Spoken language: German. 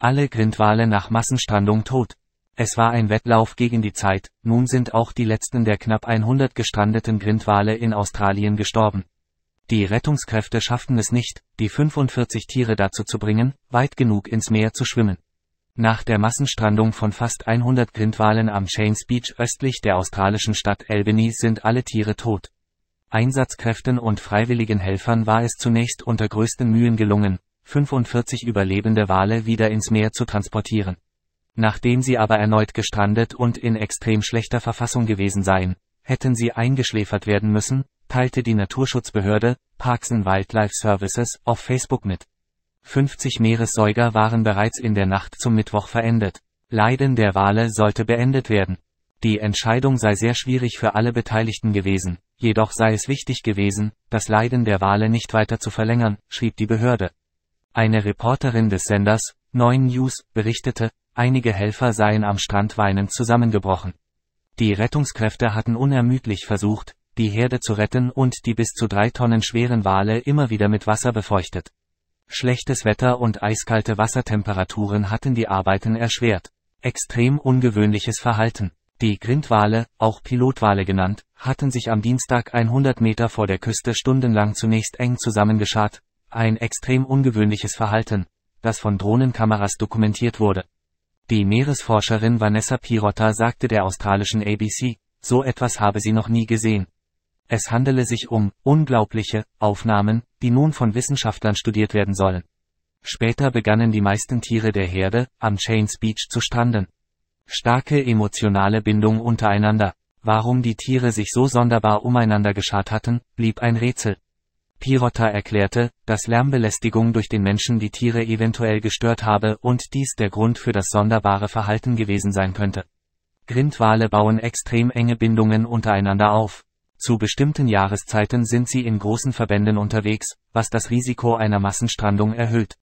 Alle Grindwale nach Massenstrandung tot. Es war ein Wettlauf gegen die Zeit, nun sind auch die letzten der knapp 100 gestrandeten Grindwale in Australien gestorben. Die Rettungskräfte schafften es nicht, die 45 Tiere dazu zu bringen, weit genug ins Meer zu schwimmen. Nach der Massenstrandung von fast 100 Grindwalen am Shanes Beach östlich der australischen Stadt Albany sind alle Tiere tot. Einsatzkräften und freiwilligen Helfern war es zunächst unter größten Mühen gelungen, 45 überlebende Wale wieder ins Meer zu transportieren. Nachdem sie aber erneut gestrandet und in extrem schlechter Verfassung gewesen seien, hätten sie eingeschläfert werden müssen, teilte die Naturschutzbehörde, Parks and Wildlife Services, auf Facebook mit. 50 Meeressäuger waren bereits in der Nacht zum Mittwoch verendet. Leiden der Wale sollte beendet werden. Die Entscheidung sei sehr schwierig für alle Beteiligten gewesen, jedoch sei es wichtig gewesen, das Leiden der Wale nicht weiter zu verlängern, schrieb die Behörde. Eine Reporterin des Senders, 9 News, berichtete, einige Helfer seien am Strand weinend zusammengebrochen. Die Rettungskräfte hatten unermüdlich versucht, die Herde zu retten und die bis zu drei Tonnen schweren Wale immer wieder mit Wasser befeuchtet. Schlechtes Wetter und eiskalte Wassertemperaturen hatten die Arbeiten erschwert. Extrem ungewöhnliches Verhalten. Die Grindwale, auch Pilotwale genannt, hatten sich am Dienstag 100 Meter vor der Küste stundenlang zunächst eng zusammengeschart, ein extrem ungewöhnliches Verhalten, das von Drohnenkameras dokumentiert wurde. Die Meeresforscherin Vanessa Pirotta sagte der australischen ABC, so etwas habe sie noch nie gesehen. Es handele sich um unglaubliche Aufnahmen, die nun von Wissenschaftlern studiert werden sollen. Später begannen die meisten Tiere der Herde am Chains Beach zu stranden. Starke emotionale Bindung untereinander. Warum die Tiere sich so sonderbar umeinander geschart hatten, blieb ein Rätsel. Pirotta erklärte, dass Lärmbelästigung durch den Menschen die Tiere eventuell gestört habe und dies der Grund für das sonderbare Verhalten gewesen sein könnte. Grindwale bauen extrem enge Bindungen untereinander auf. Zu bestimmten Jahreszeiten sind sie in großen Verbänden unterwegs, was das Risiko einer Massenstrandung erhöht.